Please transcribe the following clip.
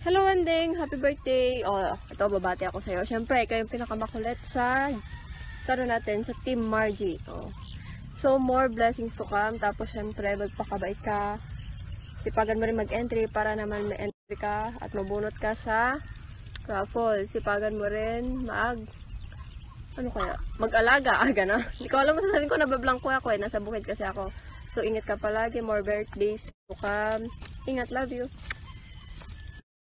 Hello, Andeng! Happy birthday! O, oh, ito, babati ako sa'yo. Siyempre, kayong pinakamakulit sa, sa ano natin, sa Team Margie. Oh. So, more blessings to come. Tapos, siyempre, magpakabait ka. Sipagan mo rin mag-entry para naman ma entry ka at mabunot ka sa raffle. Sipagan mo rin mag... Ano kaya? Mag-alaga. Ah, gana. Hindi ko alam sasabihin ko, nabablanko ako eh. Nasa bukid kasi ako. So, ingat ka palagi. More birthdays to come. Ingat, love you.